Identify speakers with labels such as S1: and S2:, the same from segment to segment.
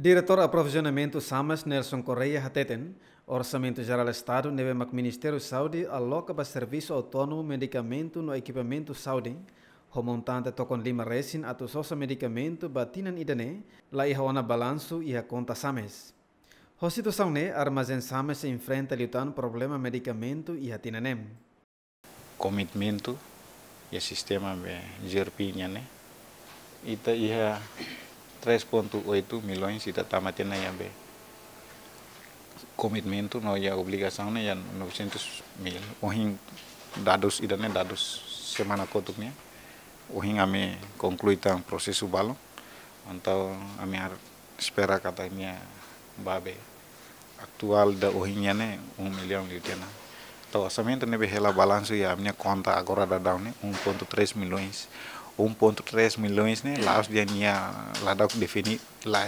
S1: Diretor Aprovisionamento SAMAS Nelson Correia Hateten, Orçamento Geral Estado neve mac Ministério Saúde aloca para serviço autônomo medicamento no equipamento saúde, homontante tocon lima resin ato sosa medicamento batinan idane, la iha ona balanço e a conta SAMES. Ho situação ne, armazém SAMES enfrenta liutando problema medicamento e a tinanem.
S2: Comitmento e sistema de eh, gerpinha, né? Ita respontu oito milhões e está matando a be commitmento não é obrigação né no 900 ya ya mil ohin dados ida né dados semana kotuk né ohin ame conclui tang prosesu balo antau ame ar espera kata babe aktual da ohinha né um milhão de tena então orçamento né be hela balanço e a minha agora da down 1.3 milhões, né? Lá os dia lá dá definir lá.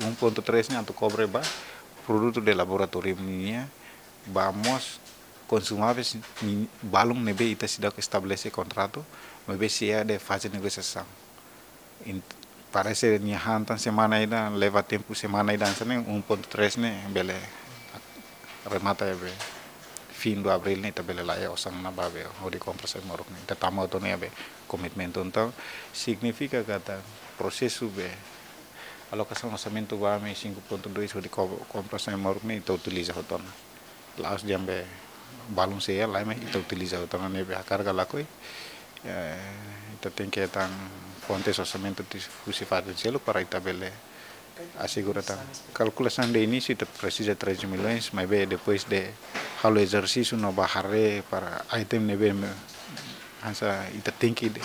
S2: 1.3 né, anto cobre ba produto de laboratório minha, ya, vamos consumáveis balum nebe ita sida estabelece contrato, nebe se é ya de fase negociação. Parece minha hanta semana ida leva tempo semana ida, né? 1.3 né, bele remata é ya do abril ni tabele la ya osang na babe hori kompresen morok ni tetamo to ni abe komitmen tentang signifika kata proses ube alokasan osamento ba me 5.2 hori kompresen morok ni to utiliza na laos jambe balun se ya lai me ito utiliza na ni abe akar gala koi ita tengke tang fontes osamento fusi celo para itabele asegurada. Calculação de início precisa de 3 milhões, mas bem, depois de halo exercício no bahare para item nebe hansa ita tinki de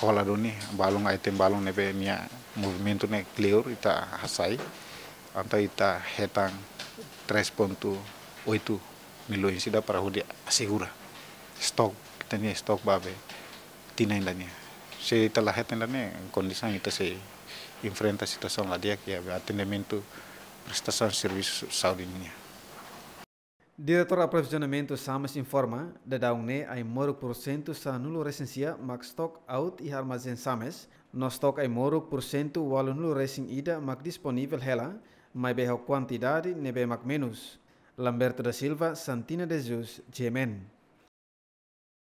S2: hola doni balong item balong nebe minha movimento ne clear ita hasai anta ita hetang 3.8 milhões ida para hudi asigura. stok kita ni stok babe tina dania se ita lahetan dania kondisi ita se in a situação lá dia que ya, é atendimento, prestação de serviço de saúde
S1: Diretor Aprovisionamento Samas informa da daune ai moruk por cento sa nulo recensia mak stok out e armazen SAMAS, no stok ai moruk por cento walo nulo ida mak disponível hela, mai berro quantidade nebe mak menos. Lamberto da Silva, Santina de Jesus, GMN.